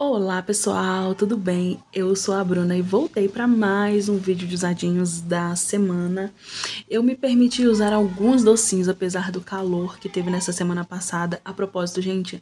Olá pessoal, tudo bem? Eu sou a Bruna e voltei para mais um vídeo de usadinhos da semana. Eu me permiti usar alguns docinhos apesar do calor que teve nessa semana passada. A propósito, gente,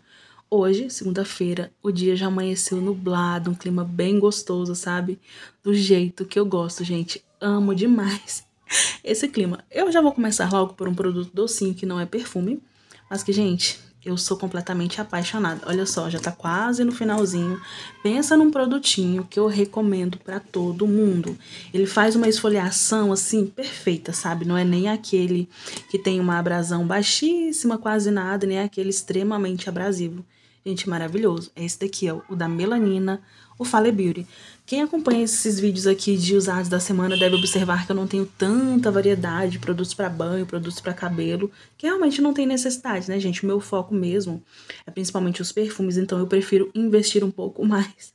hoje, segunda-feira, o dia já amanheceu nublado, um clima bem gostoso, sabe? Do jeito que eu gosto, gente. Amo demais esse clima. Eu já vou começar logo por um produto docinho que não é perfume, mas que, gente, eu sou completamente apaixonada. Olha só, já tá quase no finalzinho. Pensa num produtinho que eu recomendo para todo mundo. Ele faz uma esfoliação assim perfeita, sabe? Não é nem aquele que tem uma abrasão baixíssima, quase nada, nem aquele extremamente abrasivo. Gente, maravilhoso. É esse daqui, ó, é o da melanina, o Fale Beauty. Quem acompanha esses vídeos aqui de usados da semana deve observar que eu não tenho tanta variedade de produtos para banho, produtos para cabelo, que realmente não tem necessidade, né, gente? O meu foco mesmo é principalmente os perfumes, então eu prefiro investir um pouco mais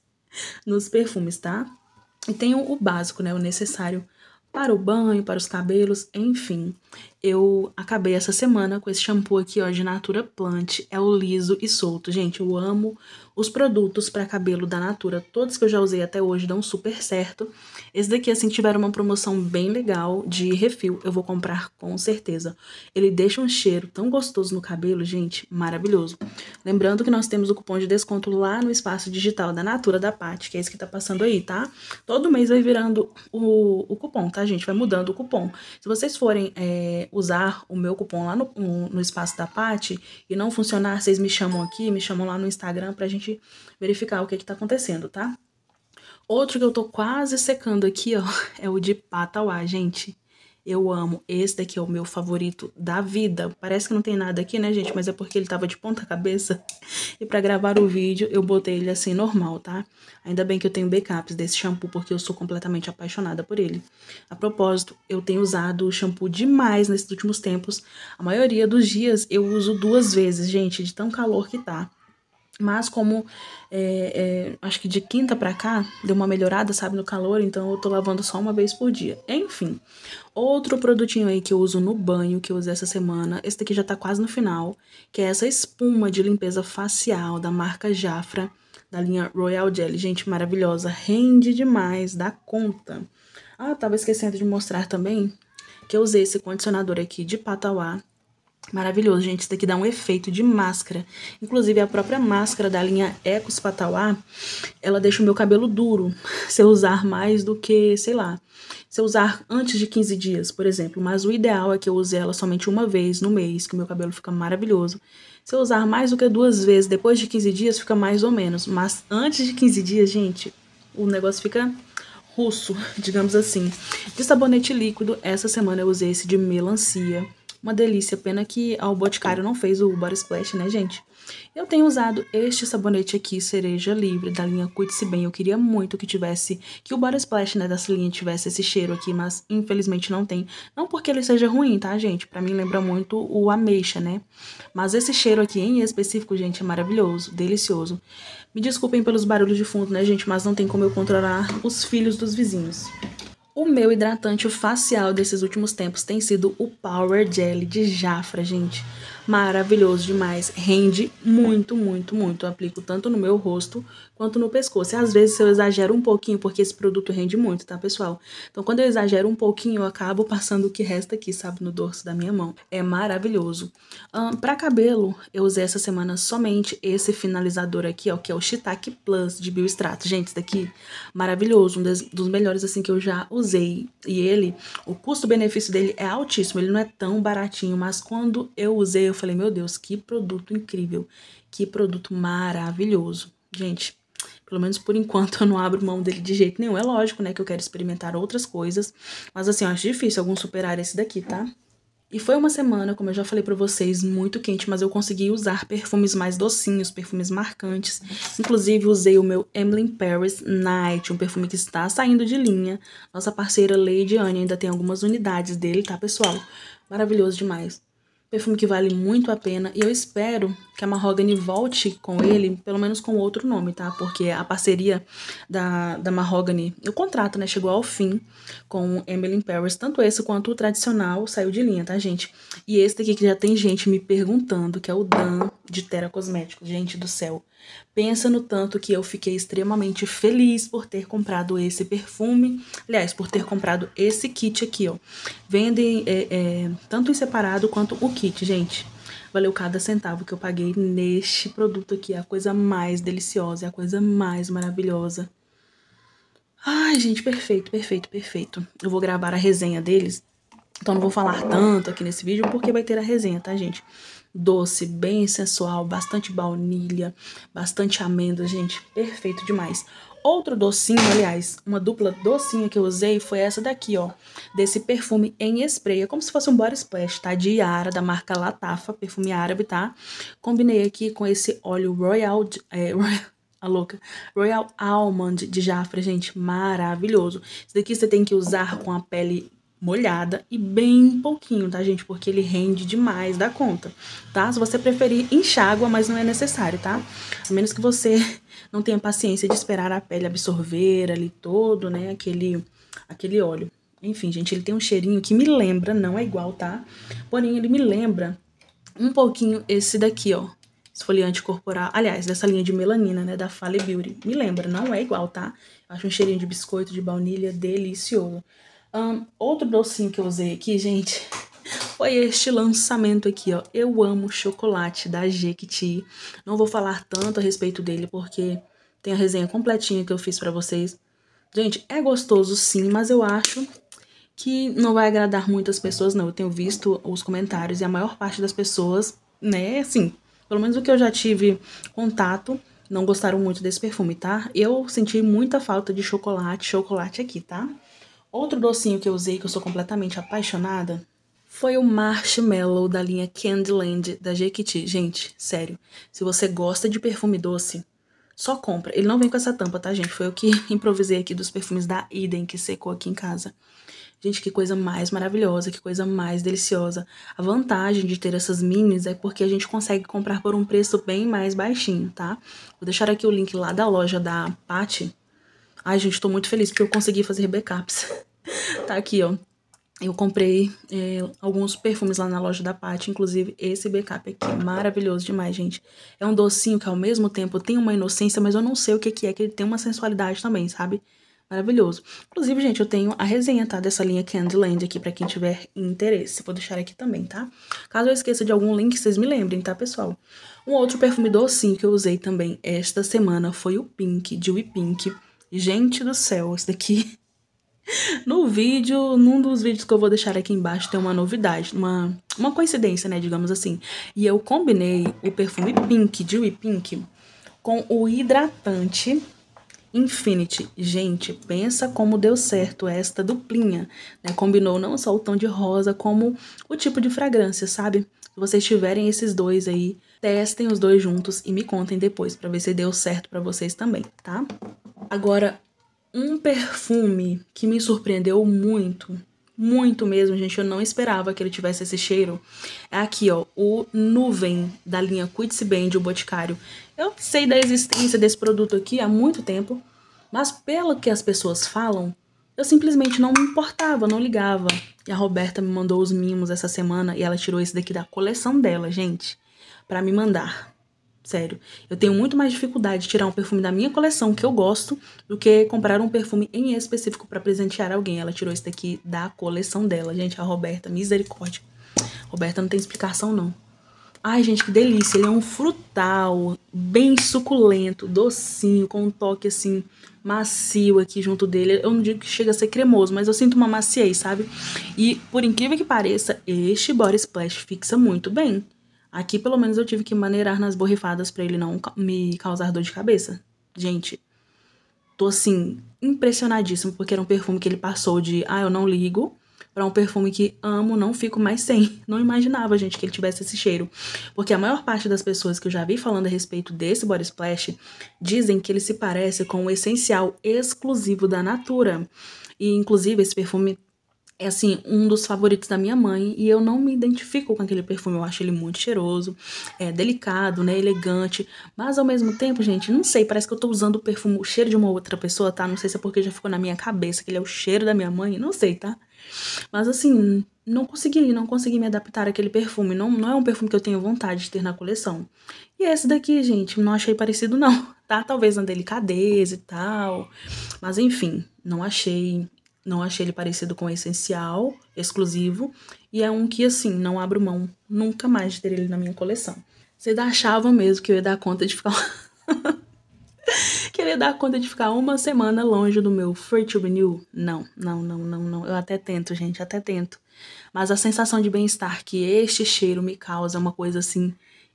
nos perfumes, tá? E tenho o básico, né, o necessário para o banho, para os cabelos, enfim. Eu acabei essa semana com esse shampoo aqui, ó, de Natura Plant. É o liso e solto. Gente, eu amo os produtos para cabelo da Natura. Todos que eu já usei até hoje dão super certo. Esse daqui, assim, tiveram uma promoção bem legal de refil. Eu vou comprar com certeza. Ele deixa um cheiro tão gostoso no cabelo, gente, maravilhoso. Lembrando que nós temos o cupom de desconto lá no espaço digital da Natura da Pat, que é esse que tá passando aí, tá? Todo mês vai virando o, o cupom, tá, gente? Vai mudando o cupom. Se vocês forem... É, usar o meu cupom lá no, no espaço da Paty e não funcionar, vocês me chamam aqui, me chamam lá no Instagram pra gente verificar o que que tá acontecendo, tá? Outro que eu tô quase secando aqui, ó, é o de patauá, gente. Eu amo. Esse daqui é o meu favorito da vida. Parece que não tem nada aqui, né, gente? Mas é porque ele tava de ponta cabeça. E para gravar o vídeo, eu botei ele assim, normal, tá? Ainda bem que eu tenho backups desse shampoo, porque eu sou completamente apaixonada por ele. A propósito, eu tenho usado o shampoo demais nesses últimos tempos. A maioria dos dias eu uso duas vezes, gente, de tão calor que tá. Mas como é, é, acho que de quinta para cá deu uma melhorada, sabe, no calor, então eu tô lavando só uma vez por dia. Enfim, outro produtinho aí que eu uso no banho, que eu usei essa semana, esse daqui já tá quase no final, que é essa espuma de limpeza facial da marca Jafra, da linha Royal Jelly. Gente, maravilhosa, rende demais, dá conta. Ah, tava esquecendo de mostrar também que eu usei esse condicionador aqui de Patauá, Maravilhoso, gente. Isso daqui dá um efeito de máscara. Inclusive, a própria máscara da linha Ecos Patauá, ela deixa o meu cabelo duro. Se eu usar mais do que, sei lá, se eu usar antes de 15 dias, por exemplo. Mas o ideal é que eu use ela somente uma vez no mês, que o meu cabelo fica maravilhoso. Se eu usar mais do que duas vezes depois de 15 dias, fica mais ou menos. Mas antes de 15 dias, gente, o negócio fica russo, digamos assim. De sabonete líquido, essa semana eu usei esse de melancia. Uma delícia, pena que o Boticário não fez o Body Splash, né, gente? Eu tenho usado este sabonete aqui, cereja livre, da linha Cuide-se Bem. Eu queria muito que tivesse, que o Body Splash, né, dessa linha tivesse esse cheiro aqui, mas infelizmente não tem. Não porque ele seja ruim, tá, gente? Pra mim lembra muito o ameixa, né? Mas esse cheiro aqui em específico, gente, é maravilhoso, delicioso. Me desculpem pelos barulhos de fundo, né, gente? Mas não tem como eu controlar os filhos dos vizinhos. O meu hidratante facial desses últimos tempos tem sido o Power Jelly de Jafra, gente maravilhoso demais. Rende muito, muito, muito. Eu aplico tanto no meu rosto quanto no pescoço. E às vezes eu exagero um pouquinho, porque esse produto rende muito, tá, pessoal? Então, quando eu exagero um pouquinho, eu acabo passando o que resta aqui, sabe, no dorso da minha mão. É maravilhoso. Um, pra cabelo, eu usei essa semana somente esse finalizador aqui, ó, que é o Shitake Plus de Biostrato. Gente, esse daqui, maravilhoso. Um dos melhores, assim, que eu já usei. E ele, o custo-benefício dele é altíssimo. Ele não é tão baratinho, mas quando eu usei, eu falei, meu Deus, que produto incrível, que produto maravilhoso. Gente, pelo menos por enquanto eu não abro mão dele de jeito nenhum. É lógico, né, que eu quero experimentar outras coisas, mas assim, eu acho difícil algum superar esse daqui, tá? E foi uma semana, como eu já falei para vocês, muito quente, mas eu consegui usar perfumes mais docinhos, perfumes marcantes. Inclusive, usei o meu Emily Paris Night, um perfume que está saindo de linha. Nossa parceira Lady Anne ainda tem algumas unidades dele, tá, pessoal? Maravilhoso demais. Perfume que vale muito a pena e eu espero que a Mahogany volte com ele, pelo menos com outro nome, tá? Porque a parceria da, da Mahogany, o contrato, né, chegou ao fim com Emily Paris, tanto esse quanto o tradicional saiu de linha, tá, gente? E esse daqui que já tem gente me perguntando, que é o Dan de Terra Cosméticos. Gente do céu, pensa no tanto que eu fiquei extremamente feliz por ter comprado esse perfume. Aliás, por ter comprado esse kit aqui, ó. Vendem é, é, tanto em separado quanto o kit, gente. Valeu cada centavo que eu paguei neste produto aqui. É a coisa mais deliciosa, é a coisa mais maravilhosa. Ai, gente, perfeito, perfeito, perfeito. Eu vou gravar a resenha deles então não vou falar tanto aqui nesse vídeo porque vai ter a resenha, tá, gente? doce, bem sensual, bastante baunilha, bastante amêndoa, gente, perfeito demais. Outro docinho, aliás, uma dupla docinha que eu usei foi essa daqui, ó, desse perfume em spray, é como se fosse um body splash, tá, de Yara, da marca Latafa, perfume árabe, tá? Combinei aqui com esse óleo Royal, é, Royal a louca. Royal Almond de Jafra, gente, maravilhoso. Isso daqui você tem que usar com a pele molhada e bem pouquinho, tá, gente? Porque ele rende demais da conta, tá? Se você preferir, enxágua, mas não é necessário, tá? A menos que você não tenha paciência de esperar a pele absorver ali todo, né, aquele, aquele óleo. Enfim, gente, ele tem um cheirinho que me lembra, não é igual, tá? Porém, ele me lembra um pouquinho esse daqui, ó, esfoliante corporal, aliás, dessa linha de melanina, né, da Fale Beauty. Me lembra, não é igual, tá? acho um cheirinho de biscoito de baunilha delicioso. Um, outro docinho que eu usei aqui, gente, foi este lançamento aqui, ó. Eu amo chocolate da Jequiti. Não vou falar tanto a respeito dele, porque tem a resenha completinha que eu fiz pra vocês. Gente, é gostoso sim, mas eu acho que não vai agradar muitas pessoas, não. Eu tenho visto os comentários e a maior parte das pessoas, né, assim, pelo menos o que eu já tive contato, não gostaram muito desse perfume, tá? Eu senti muita falta de chocolate, chocolate aqui, tá? Outro docinho que eu usei que eu sou completamente apaixonada foi o Marshmallow da linha Candyland da Jequiti. Gente, sério, se você gosta de perfume doce, só compra. Ele não vem com essa tampa, tá, gente? Foi o que improvisei aqui dos perfumes da Idem, que secou aqui em casa. Gente, que coisa mais maravilhosa, que coisa mais deliciosa. A vantagem de ter essas minis é porque a gente consegue comprar por um preço bem mais baixinho, tá? Vou deixar aqui o link lá da loja da Patti, Ai, gente, tô muito feliz porque eu consegui fazer backups. tá aqui, ó. Eu comprei é, alguns perfumes lá na loja da Paty, inclusive esse backup aqui, maravilhoso demais, gente. É um docinho que ao mesmo tempo tem uma inocência, mas eu não sei o que, que é, que ele tem uma sensualidade também, sabe? Maravilhoso. Inclusive, gente, eu tenho a resenha, tá? Dessa linha Candyland aqui pra quem tiver interesse. Vou deixar aqui também, tá? Caso eu esqueça de algum link, vocês me lembrem, tá, pessoal? Um outro perfume docinho que eu usei também esta semana foi o Pink, de Pink. Pink. Gente do céu, isso daqui. No vídeo, num dos vídeos que eu vou deixar aqui embaixo, tem uma novidade, uma, uma coincidência, né, digamos assim. E eu combinei o perfume Pink, Dewy Pink, com o hidratante Infinity. Gente, pensa como deu certo esta duplinha, né? Combinou não só o tom de rosa, como o tipo de fragrância, sabe? Se vocês tiverem esses dois aí, testem os dois juntos e me contem depois para ver se deu certo para vocês também, tá? Agora, um perfume que me surpreendeu muito muito mesmo, gente. Eu não esperava que ele tivesse esse cheiro. É aqui, ó, o Nuvem, da linha Cuidice Bem, de O Boticário. Eu sei da existência desse produto aqui há muito tempo, mas pelo que as pessoas falam, eu simplesmente não me importava, não ligava. E a Roberta me mandou os mimos essa semana e ela tirou esse daqui da coleção dela, gente, para me mandar. Sério. Eu tenho muito mais dificuldade de tirar um perfume da minha coleção que eu gosto do que comprar um perfume em específico para presentear alguém. Ela tirou esse daqui da coleção dela, gente. A Roberta, misericórdia. Roberta não tem explicação, não. Ai, gente, que delícia. Ele é um frutal, bem suculento, docinho, com um toque assim macio aqui junto dele. Eu não digo que chega a ser cremoso, mas eu sinto uma maciez, sabe? E por incrível que pareça, este body splash fixa muito bem. Aqui, pelo menos, eu tive que maneirar nas borrifadas para ele não me causar dor de cabeça. Gente, tô assim, impressionadíssimo, porque era um perfume que ele passou de ah, eu não ligo, para um perfume que amo, não fico mais sem. Não imaginava, gente, que ele tivesse esse cheiro. Porque a maior parte das pessoas que eu já vi falando a respeito desse Body Splash dizem que ele se parece com o essencial exclusivo da Natura. E, inclusive, esse perfume é assim, um dos favoritos da minha mãe e eu não me identifico com aquele perfume. Eu acho ele muito cheiroso, é delicado, né, elegante, mas ao mesmo tempo, gente, não sei, parece que eu tô usando o perfume, o cheiro de uma outra pessoa, tá? Não sei se é porque já ficou na minha cabeça que ele é o cheiro da minha mãe, não sei, tá? Mas assim, não consegui, não consegui me adaptar àquele perfume. Não, não é um perfume que eu tenho vontade de ter na coleção. E esse daqui, gente, não achei parecido não, tá? Talvez na delicadeza e tal. Mas enfim, não achei não achei ele parecido com o essencial, exclusivo, e é um que, assim, não abro mão nunca mais de ter ele na minha coleção. Vocês achavam mesmo que eu ia dar conta de ficar. que eu ia dar conta de ficar uma semana longe do meu Free new Não, não, não, não, não. Eu até tento, gente, até tento. Mas a sensação de bem-estar que este cheiro me causa é uma coisa assim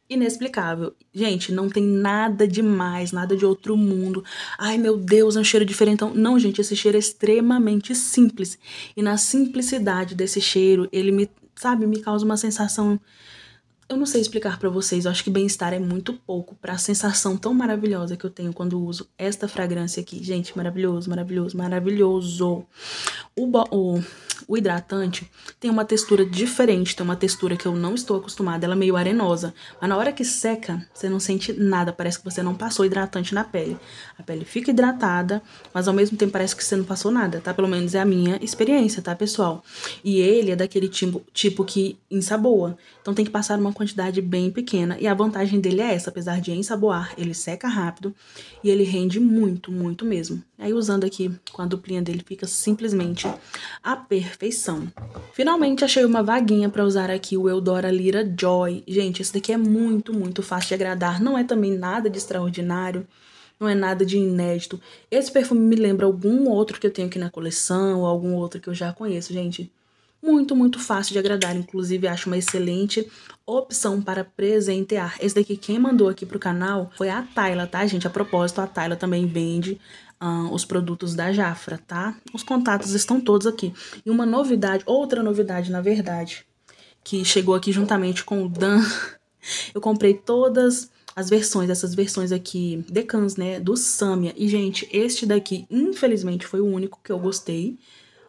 inexplicável. Gente, não tem nada demais, nada de outro mundo. Ai, meu Deus, é um cheiro diferente. Então, não, gente, esse cheiro é extremamente simples. E na simplicidade desse cheiro, ele me, sabe, me causa uma sensação eu não sei explicar para vocês, eu acho que bem-estar é muito pouco para a sensação tão maravilhosa que eu tenho quando uso esta fragrância aqui. Gente, maravilhoso, maravilhoso, maravilhoso. O, o, o, hidratante tem uma textura diferente, tem uma textura que eu não estou acostumada, ela é meio arenosa. Mas na hora que seca, você não sente nada, parece que você não passou hidratante na pele. A pele fica hidratada, mas ao mesmo tempo parece que você não passou nada, tá? Pelo menos é a minha experiência, tá, pessoal? E ele é daquele tipo, tipo que ensaboa. Então tem que passar uma quantidade bem pequena e a vantagem dele é essa, apesar de ensaboar, ele seca rápido e ele rende muito, muito mesmo. Aí usando aqui com a duplinha dele fica simplesmente a perfeição. Finalmente achei uma vaguinha para usar aqui o Eudora Lira Joy. Gente, esse daqui é muito, muito fácil de agradar, não é também nada de extraordinário não é nada de inédito. Esse perfume me lembra algum outro que eu tenho aqui na coleção, ou algum outro que eu já conheço, gente muito, muito fácil de agradar. Inclusive, acho uma excelente opção para presentear. Esse daqui, quem mandou aqui pro canal foi a Tayla, tá, gente? A propósito, a Tayla também vende os produtos da Jafra, tá? Os contatos estão todos aqui. E uma novidade, outra novidade, na verdade, que chegou aqui juntamente com o Dan. Eu comprei todas as versões, essas versões aqui, decans, né, do Samia. E, gente, este daqui, infelizmente, foi o único que eu gostei.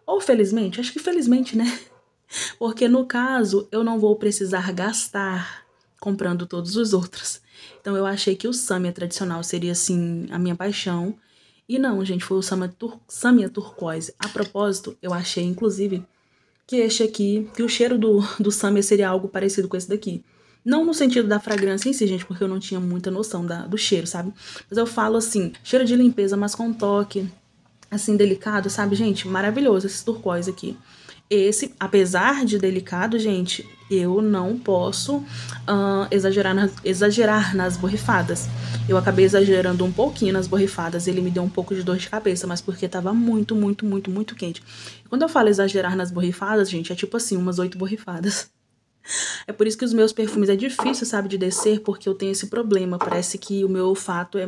Ou felizmente, acho que felizmente, né? Porque no caso, eu não vou precisar gastar comprando todos os outros. Então eu achei que o Samia tradicional seria assim a minha paixão. E não, gente, foi o Samia, tur Samia turquoise. A propósito, eu achei inclusive que este aqui, que o cheiro do, do Samia seria algo parecido com esse daqui. Não no sentido da fragrância em si, gente, porque eu não tinha muita noção da, do cheiro, sabe? Mas eu falo assim, cheiro de limpeza, mas com toque assim, delicado, sabe, gente? Maravilhoso esse turquoise aqui. Esse, apesar de delicado, gente, eu não posso uh, exagerar, nas, exagerar nas borrifadas. Eu acabei exagerando um pouquinho nas borrifadas, ele me deu um pouco de dor de cabeça, mas porque tava muito, muito, muito, muito quente. Quando eu falo exagerar nas borrifadas, gente, é tipo assim, umas oito borrifadas. É por isso que os meus perfumes é difícil, sabe, de descer, porque eu tenho esse problema. Parece que o meu olfato é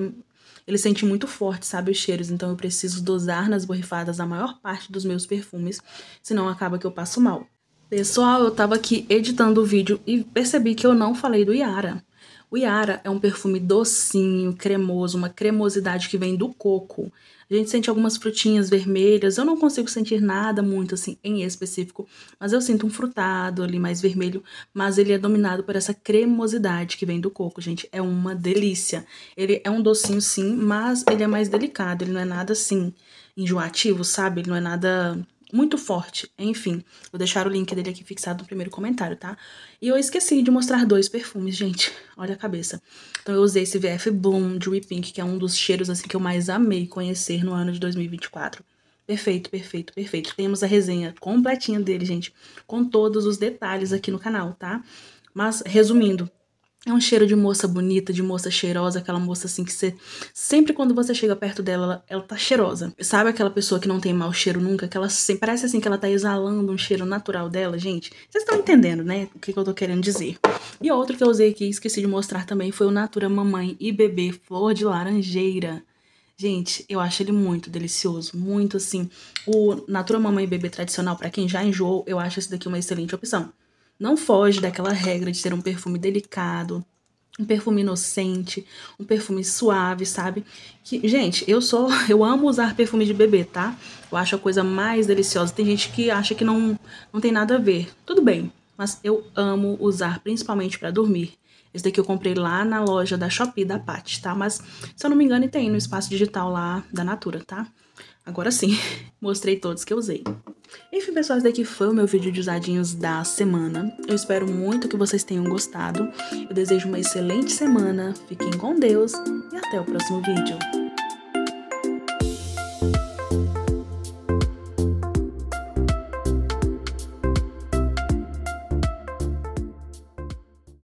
ele sente muito forte, sabe, os cheiros, então eu preciso dosar nas borrifadas a maior parte dos meus perfumes, senão acaba que eu passo mal. Pessoal, eu tava aqui editando o vídeo e percebi que eu não falei do Yara. O Yara é um perfume docinho, cremoso, uma cremosidade que vem do coco. A gente sente algumas frutinhas vermelhas. Eu não consigo sentir nada muito assim em específico, mas eu sinto um frutado ali mais vermelho, mas ele é dominado por essa cremosidade que vem do coco, gente. É uma delícia. Ele é um docinho sim, mas ele é mais delicado, ele não é nada assim enjoativo, sabe? Ele não é nada muito forte. Enfim, vou deixar o link dele aqui fixado no primeiro comentário, tá? E eu esqueci de mostrar dois perfumes, gente. Olha a cabeça. Então eu usei esse VF Bloom We Pink, que é um dos cheiros assim que eu mais amei conhecer no ano de 2024. Perfeito, perfeito, perfeito. Temos a resenha completinha dele, gente, com todos os detalhes aqui no canal, tá? Mas resumindo, é um cheiro de moça bonita, de moça cheirosa, aquela moça assim que você. Sempre quando você chega perto dela, ela, ela tá cheirosa. Sabe aquela pessoa que não tem mau cheiro nunca? Que ela sempre, parece assim que ela tá exalando um cheiro natural dela, gente. Vocês estão entendendo, né? O que, que eu tô querendo dizer. E outro que eu usei aqui, esqueci de mostrar também, foi o Natura Mamãe e Bebê Flor de Laranjeira. Gente, eu acho ele muito delicioso, muito assim. O Natura Mamãe e Bebê tradicional, para quem já enjoou, eu acho esse daqui uma excelente opção. Não foge daquela regra de ter um perfume delicado, um perfume inocente, um perfume suave, sabe? Que, gente, eu sou, eu amo usar perfume de bebê, tá? Eu acho a coisa mais deliciosa. Tem gente que acha que não não tem nada a ver. Tudo bem, mas eu amo usar principalmente para dormir. Esse daqui eu comprei lá na loja da Shopee da Pat, tá? Mas se eu não me engano, tem no espaço digital lá da Natura, tá? Agora sim, mostrei todos que eu usei. Enfim, pessoal, esse daqui foi o meu vídeo de usadinhos da semana. Eu espero muito que vocês tenham gostado. Eu desejo uma excelente semana, fiquem com Deus e até o próximo vídeo.